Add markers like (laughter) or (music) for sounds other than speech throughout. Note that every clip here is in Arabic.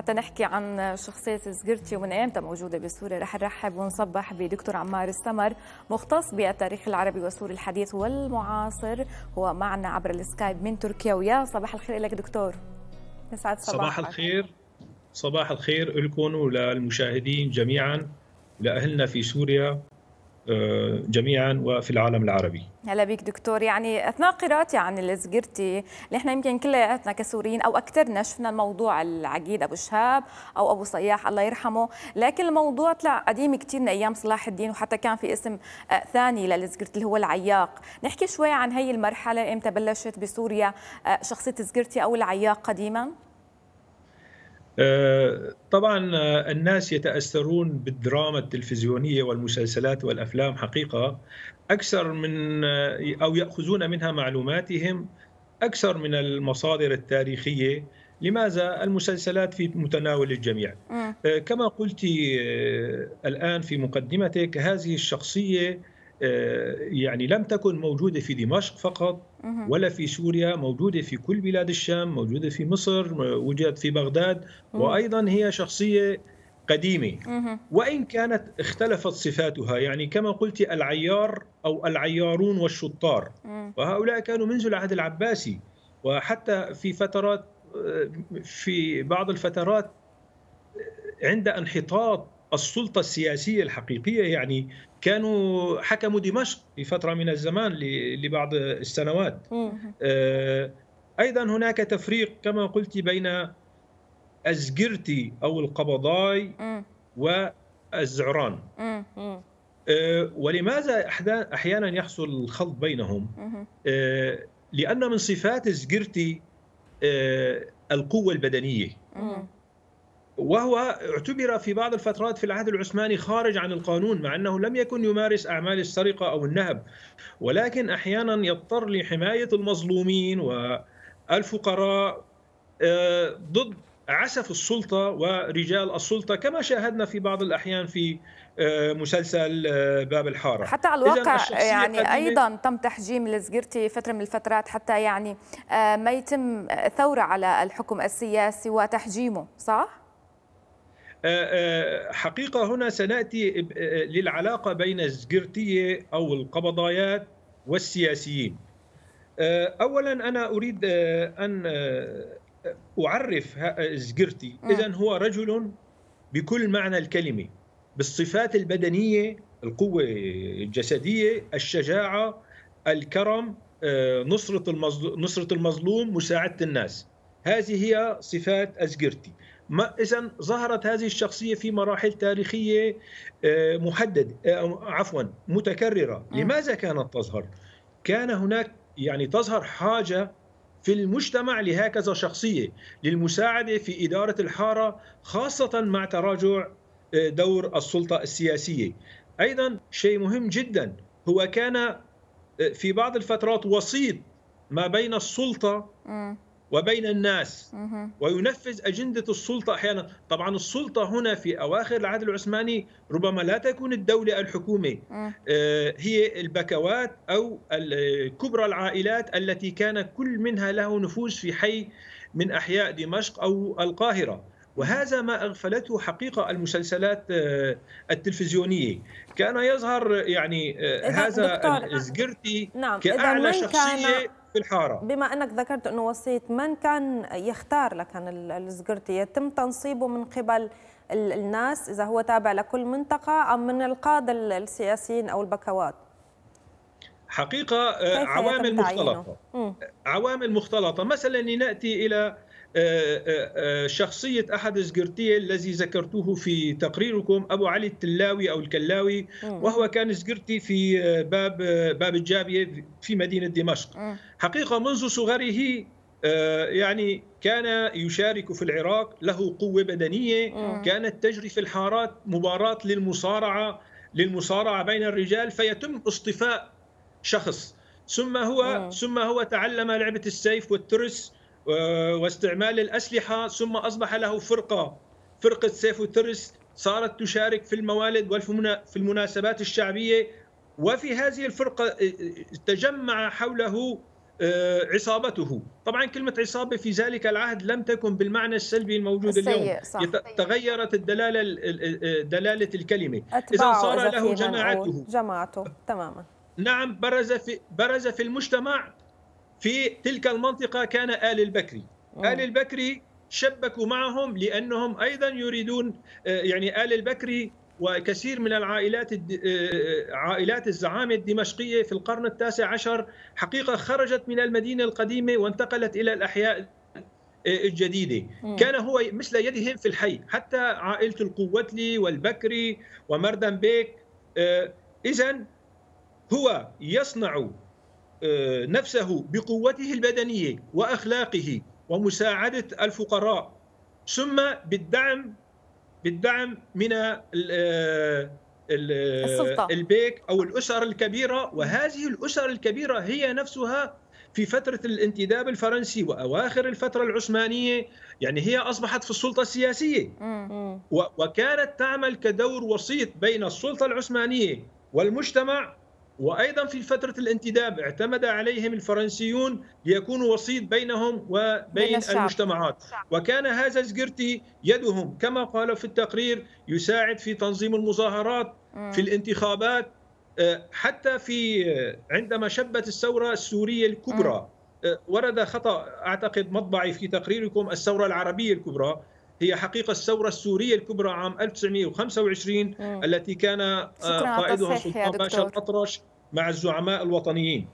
حتى نحكي عن شخصية سجرتي ومن ايمتى موجودة بسوريا رح نرحب ونصبح بدكتور عمار السمر مختص بالتاريخ العربي والسوري الحديث والمعاصر هو معنا عبر السكايب من تركيا ويا صباح الخير لك دكتور صباح, صباحك صباح الخير صباح الخير لكم وللمشاهدين جميعا لأهلنا في سوريا آه، جميعا وفي العالم العربي هلا بيك دكتور يعني اثناء قراءتي عن اللي نحن يمكن كلياتنا كسوريين او اكثرنا شفنا الموضوع العقيد ابو شهاب او ابو صياح الله يرحمه لكن الموضوع طلع قديم كثير من ايام صلاح الدين وحتى كان في اسم آه، ثاني للزجرتي اللي هو العياق نحكي شوي عن هي المرحله امتى بلشت بسوريا آه، شخصيه الزجرتي او العياق قديما طبعا آه، الناس يتاثرون بالدراما التلفزيونيه والمسلسلات والافلام حقيقه اكثر من آه، او ياخذون منها معلوماتهم اكثر من المصادر التاريخيه لماذا المسلسلات في متناول الجميع آه، كما قلت الان في مقدمتك هذه الشخصيه آه، يعني لم تكن موجودة في دمشق فقط ولا في سوريا موجودة في كل بلاد الشام موجودة في مصر وجدت في بغداد وأيضا هي شخصية قديمة وإن كانت اختلفت صفاتها يعني كما قلت العيار أو العيارون والشطار وهؤلاء كانوا منذ العهد العباسي وحتى في فترات آه، في بعض الفترات عند انحطاط السلطة السياسية الحقيقية يعني كانوا حكموا دمشق في فترة من الزمان لبعض السنوات آه، أيضا هناك تفريق كما قلت بين أزجرتي أو القبضاي والزعران آه، ولماذا أحيانا يحصل الخلط بينهم آه، لأن من صفات أزجرتي القوة البدنية وهو اعتبر في بعض الفترات في العهد العثماني خارج عن القانون مع انه لم يكن يمارس اعمال السرقه او النهب ولكن احيانا يضطر لحمايه المظلومين والفقراء آه، ضد عسف السلطه ورجال السلطه كما شاهدنا في بعض الاحيان في آه، مسلسل آه، باب الحاره حتى على الواقع يعني ايضا تم تحجيم لزجرتي فتره من الفترات حتى يعني ما يتم ثوره على الحكم السياسي وتحجيمه صح آه، آه، حقيقة هنا سنأتي آه، للعلاقة بين الزجرتية أو القبضايات والسياسيين أولا أنا أريد أن أعرف الزجرتي إذا هو رجل بكل معنى الكلمة بالصفات البدنية القوة الجسدية الشجاعة الكرم نصرة نصرة المظلوم مساعدة الناس هذه هي صفات أزجرتي إذا ظهرت هذه الشخصية في مراحل تاريخية آه، محددة آه، عفوا متكررة لماذا كانت تظهر؟ كان هناك يعني تظهر حاجة في المجتمع لهكذا شخصية للمساعدة في إدارة الحارة خاصة مع تراجع آه، دور السلطة السياسية أيضا شيء مهم جدا هو كان في بعض الفترات وسيط ما بين السلطة وبين الناس وينفذ أجندة السلطة أحيانا طبعا السلطة هنا في أواخر العهد العثماني ربما لا تكون الدولة الحكومة آه، هي البكوات أو كبرى العائلات التي كان كل منها له نفوذ في حي من أحياء دمشق أو القاهرة وهذا ما اغفلته حقيقه المسلسلات آه، التلفزيونيه كان يظهر يعني آه، هذا الزقرتي نعم كاعلى شخصيه في الحاره بما انك ذكرت انه وسيط من كان يختار لكان الزقرتي يتم تنصيبه من قبل الناس اذا هو تابع لكل منطقه ام من القاده السياسيين او البكوات حقيقه آه، عوامل مختلطه عوامل مختلطه مثلا لناتي الى آه، آه، آه، شخصية أحد زقرتية الذي ذكرته في تقريركم أبو علي التلاوي أو الكلاوي وهو كان سجرتي في باب باب الجابية في مدينة دمشق حقيقة منذ صغره يعني كان يشارك في العراق له قوة بدنية كانت تجري في الحارات مباراة للمصارعة للمصارعة بين الرجال فيتم اصطفاء شخص ثم هو ثم هو تعلم لعبة السيف والترس واستعمال الأسلحة ثم أصبح له فرقة فرقة سيف وترس صارت تشارك في الموالد وفي المناسبات الشعبية وفي هذه الفرقة آه، آه، تجمع حوله آه، عصابته طبعا كلمة عصابة في ذلك العهد لم تكن بالمعنى السلبي الموجود اليوم صح. طيب. تغيرت الدلالة دلالة الكلمة إذا صار له جماعته جماعته تماما نعم برز في برز في المجتمع في تلك المنطقة كان آل البكري أوه. آل البكري شبكوا معهم لأنهم أيضا يريدون آه، يعني آل البكري وكثير من العائلات آه، آه، عائلات الزعامة الدمشقية في القرن التاسع عشر حقيقة خرجت من المدينة القديمة وانتقلت إلى الأحياء الجديده أوه. كان هو مثل يدهم في الحي حتى عائله القوتلي والبكري ومردن بيك اذا هو يصنع آه، نفسه بقوته البدنيه واخلاقه ومساعده الفقراء ثم بالدعم بالدعم من آه، آه، السلطة. البيك او الاسر الكبيره وهذه الاسر الكبيره هي نفسها في فتره الانتداب الفرنسي واواخر الفتره العثمانيه يعني هي اصبحت في السلطه السياسيه وكانت تعمل كدور وسيط بين السلطه العثمانيه والمجتمع وايضا في فتره الانتداب اعتمد عليهم الفرنسيون ليكونوا وسيط بينهم وبين المجتمعات وكان هذا زجرتي يدهم كما قال في التقرير يساعد في تنظيم المظاهرات في الانتخابات آه، حتى في آه، عندما شبت الثوره السوريه الكبرى آه، ورد خطا اعتقد مطبعي في تقريركم الثوره العربيه الكبرى هي حقيقة الثورة السورية الكبرى عام 1925 مم. التي كان آه، قائدها سلطان باشا الأطرش مع الزعماء الوطنيين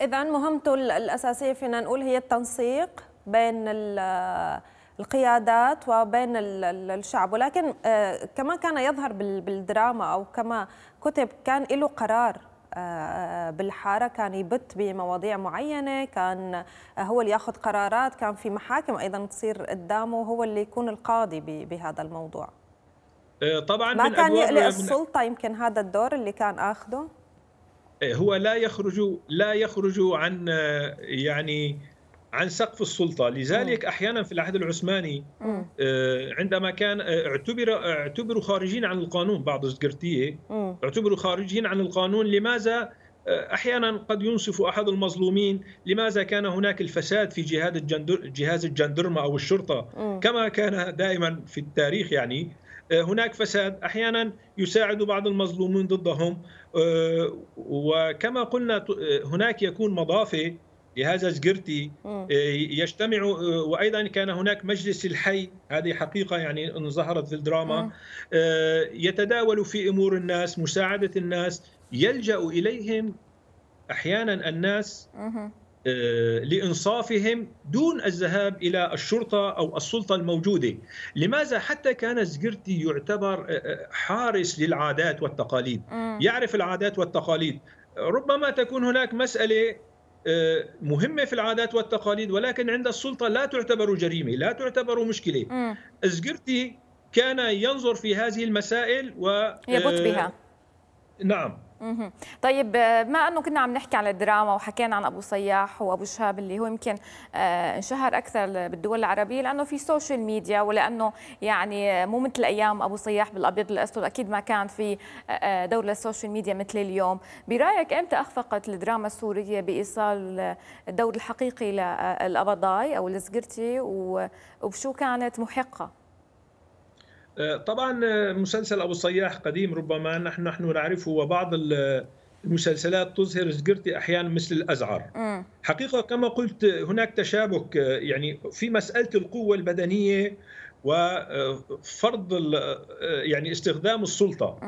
إذا مهمته الأساسية فينا نقول هي التنسيق بين آه، القيادات وبين الشعب ولكن آه، كما كان يظهر بالدراما أو كما كتب كان له قرار آه، بالحاره كان يبت بمواضيع معينه كان هو اللي ياخذ قرارات كان في محاكم ايضا تصير قدامه هو اللي يكون القاضي بهذا الموضوع إيه، طبعا ما كان يقلق السلطه يمكن هذا الدور اللي كان اخذه إيه، هو لا يخرج لا يخرج عن آه، يعني عن سقف السلطه لذلك م. احيانا في العهد العثماني م. آه، عندما كان آه، اعتبر آه، اعتبروا خارجين عن القانون بعض الزكرتيه اعتبروا خارجين عن القانون لماذا احيانا قد ينصف احد المظلومين لماذا كان هناك الفساد في جهاد الجندر جهاز الجندرمه او الشرطه م. كما كان دائما في التاريخ يعني هناك فساد احيانا يساعد بعض المظلومين ضدهم وكما قلنا هناك يكون مضافه لهذا زجرتي آه، يجتمع آه، وايضا كان هناك مجلس الحي هذه حقيقه يعني ظهرت في الدراما آه، يتداول في امور الناس مساعده الناس يلجا اليهم احيانا الناس لانصافهم دون الذهاب الى الشرطه او السلطه الموجوده، لماذا حتى كان زجرتي يعتبر حارس للعادات والتقاليد، يعرف العادات والتقاليد، ربما تكون هناك مساله آه، مهمه في العادات والتقاليد ولكن عند السلطه لا تعتبر جريمه لا تعتبر مشكله ازجرتي كان ينظر في هذه المسائل و يبط بها آه، نعم طيب بما انه كنا عم نحكي عن الدراما وحكينا عن ابو صياح وابو شهاب اللي هو يمكن آه، انشهر اكثر بالدول العربيه لانه في سوشيال ميديا ولانه يعني مو مثل ايام ابو صياح بالابيض الاسود اكيد ما كان في دور للسوشيال ميديا مثل اليوم برايك امتى اخفقت الدراما السوريه بايصال الدور الحقيقي للقبضاي آه، او الزقرتي وبشو كانت محقه آه، طبعا آه، مسلسل ابو الصياح قديم ربما نحن نحن نعرفه وبعض المسلسلات تظهر زجرتي احيانا مثل الازعر م. حقيقه كما قلت هناك تشابك آه، يعني في مساله القوه البدنيه وفرض يعني استخدام السلطه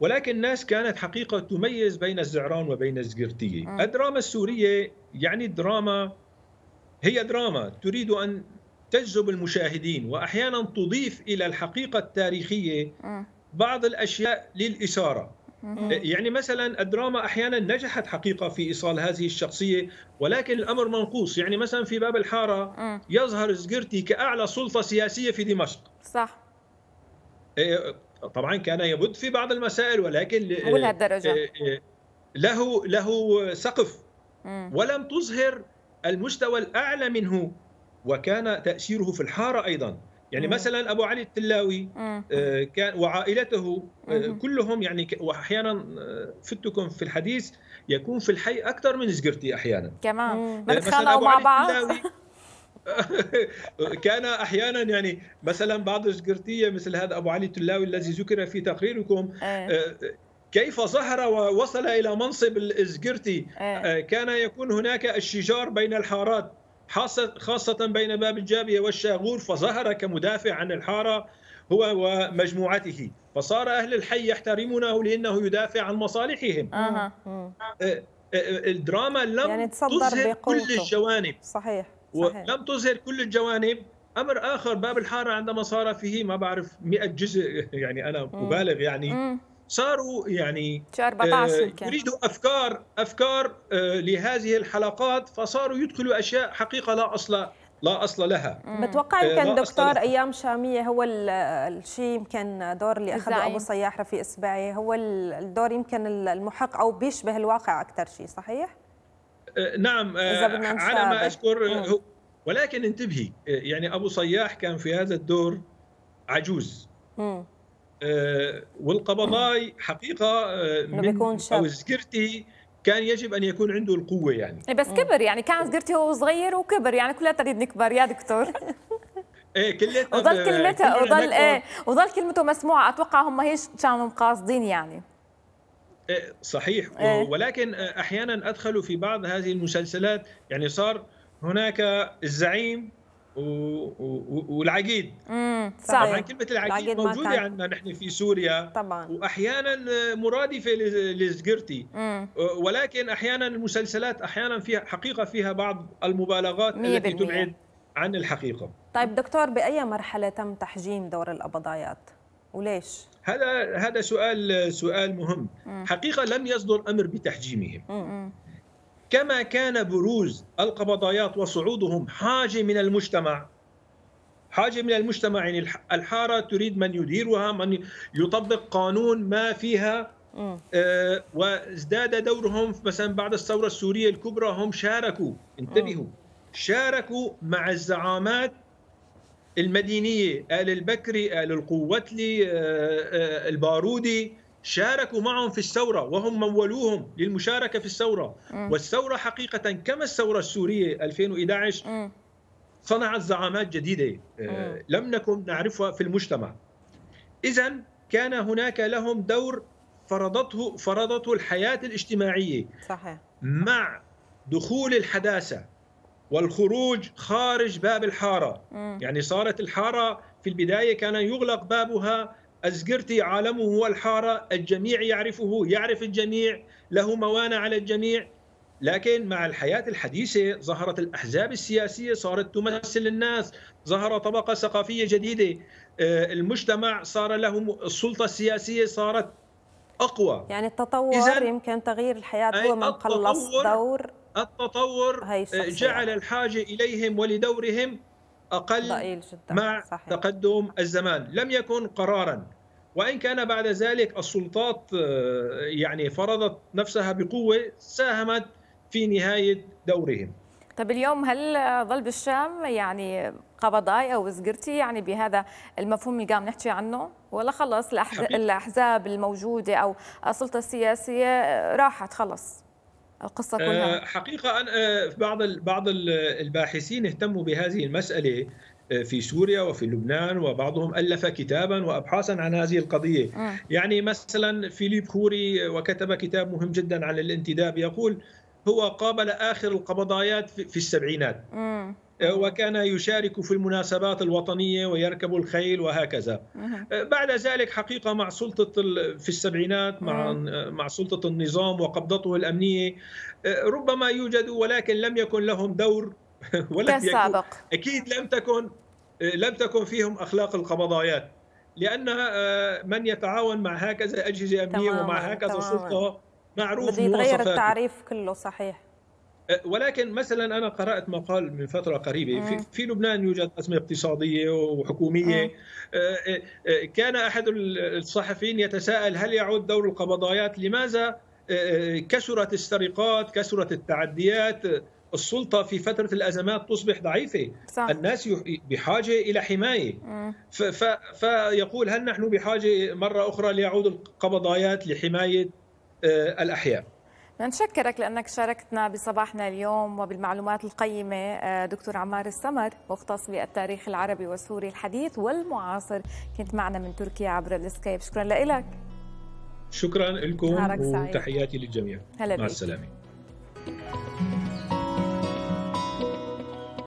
ولكن الناس كانت حقيقة تميز بين الزعران وبين الزجرتيه الدراما السورية يعني الدراما هي دراما تريد أن تجذب المشاهدين واحيانا تضيف الى الحقيقه التاريخيه آه. بعض الاشياء للاثاره آه، يعني مثلا الدراما احيانا نجحت حقيقه في ايصال هذه الشخصيه ولكن الامر منقوص يعني مثلا في باب الحاره آه. يظهر زقرتي كاعلى سلطه سياسيه في دمشق صح طبعا كان يبد في بعض المسائل ولكن مو لهالدرجه له له سقف ولم تظهر المستوى الاعلى منه وكان تأثيره في الحارة أيضا يعني مثلا ابو علي التلاوي آه، كان وعائلته آه، كلهم يعني واحيانا آه، فتكم في الحديث يكون في الحي اكثر من زقرتي احيانا كمان ما مثلا ابو مع بعض. (laughs) كان احيانا يعني مثلا بعض الزجرتيه مثل هذا ابو علي التلاوي الذي ذكر في تقريركم إيه. كيف ظهر ووصل الى منصب الزقرتي إيه. كان يكون هناك الشجار بين الحارات خاصة بين باب الجابية والشاغور فظهر كمدافع عن الحارة هو ومجموعته فصار أهل الحي يحترمونه لأنه يدافع عن مصالحهم آه. أه،, أه، الدراما لم يعني تظهر كل الجوانب صحيح. صحيح لم تظهر كل الجوانب امر اخر باب الحاره عندما صار فيه ما بعرف 100 جزء يعني انا ابالغ يعني صاروا يعني آه، يريدوا افكار افكار آه، لهذه الحلقات فصاروا يدخلوا اشياء حقيقه لا اصل لا اصل لها بتوقع آه، يمكن دكتور ايام شاميه هو الشيء يمكن دور اللي اخذه ابو صياح رفيق اصبعي هو الدور يمكن المحق او بيشبه الواقع اكثر شيء صحيح؟ نعم على ما اذكر ولكن انتبهي يعني ابو صياح كان في هذا الدور عجوز مم. آه، والقبضاي حقيقه آه، من او زكرتي كان يجب ان يكون عنده القوه يعني إيه، بس كبر يعني كان زكرتي وهو صغير وكبر يعني كلها نريد نكبر يا دكتور (laughs) ايه كلياتنا آه، وظل كلمتها وظل ايه وظل كلمته مسموعه اتوقع هم هيش كانوا قاصدين يعني إيه صحيح إيه؟ ولكن احيانا ادخلوا في بعض هذه المسلسلات يعني صار هناك الزعيم و... و... والعقيد امم طبعا كلمه العقيد, العقيد موجوده عندنا نحن في سوريا طبعا واحيانا مرادفه لزقرتي ولكن احيانا المسلسلات احيانا فيها حقيقه فيها بعض المبالغات التي تبعد عن الحقيقه طيب دكتور باي مرحله تم تحجيم دور الابضايات وليش هذا هذا سؤال سؤال مهم مم. حقيقه لم يصدر امر بتحجيمهم مم. كما كان بروز القبضيات وصعودهم حاجة من المجتمع حاجة من المجتمع يعني الحارة تريد من يديرها من يطبق قانون ما فيها آه وازداد دورهم مثلا بعد الثورة السورية الكبرى هم شاركوا انتبهوا شاركوا مع الزعامات المدينية آل البكري آل القوتلي آه آه البارودي شاركوا معهم في الثورة وهم مولوهم للمشاركة في الثورة والثورة حقيقة كما الثورة السورية 2011 صنعت زعامات جديدة آه، لم نكن نعرفها في المجتمع إذا كان هناك لهم دور فرضته فرضته الحياة الاجتماعية صحيح. مع دخول الحداثة والخروج خارج باب الحارة م. يعني صارت الحارة في البداية كان يغلق بابها أزقرتي عالمه هو الحارة الجميع يعرفه يعرف الجميع له موانع على الجميع لكن مع الحياة الحديثة ظهرت الأحزاب السياسية صارت تمثل الناس ظهر طبقة ثقافية جديدة آه، المجتمع صار له السلطة السياسية صارت أقوى يعني التطور يمكن تغيير الحياة هو من قلص دور التطور آه، جعل الحاجة إليهم ولدورهم أقل ضئيل جدا. مع صحيح. تقدم الزمان لم يكن قرارا وإن كان بعد ذلك السلطات آه، يعني فرضت نفسها بقوة ساهمت في نهاية دورهم طب اليوم هل ظل بالشام يعني قبضاي او زقرتي يعني بهذا المفهوم اللي قام نحكي عنه ولا خلص الاحزاب الموجوده او السلطه السياسيه آه، راحت خلص القصه كلها آه، حقيقه أنا بعض بعض الباحثين اهتموا بهذه المساله في سوريا وفي لبنان وبعضهم ألف كتابا وأبحاثا عن هذه القضية آه. يعني مثلا فيليب كوري وكتب كتاب مهم جدا عن الانتداب يقول هو قابل آخر القبضايات في السبعينات آه. آه. وكان يشارك في المناسبات الوطنية ويركب الخيل وهكذا آه. بعد ذلك حقيقة مع سلطة في السبعينات مع, آه. مع سلطة النظام وقبضته الأمنية آه، ربما يوجد ولكن لم يكن لهم دور (laughs) ولا كالسابق اكيد لم تكن لم تكن فيهم اخلاق القبضايات لان آه، من يتعاون مع هكذا اجهزه امنيه ومع هكذا سلطه معروف يتغير التعريف كله صحيح آه، ولكن مثلا انا قرات مقال من فتره قريبه في, في لبنان يوجد ازمه اقتصاديه وحكوميه آه، كان احد الصحفيين يتساءل هل يعود دور القبضايات لماذا كثرت السرقات كثرت التعديات السلطة في فترة الأزمات تصبح ضعيفة صح. الناس بحاجة إلى حماية فيقول هل نحن بحاجة مرة أخرى ليعود القبضايات لحماية آه، الأحياء نشكرك لأنك شاركتنا بصباحنا اليوم وبالمعلومات القيمة آه، دكتور عمار السمر مختص بالتاريخ العربي والسوري الحديث والمعاصر كنت معنا من تركيا عبر السكايب شكرا لك شكرا لكم وتحياتي للجميع مع السلامة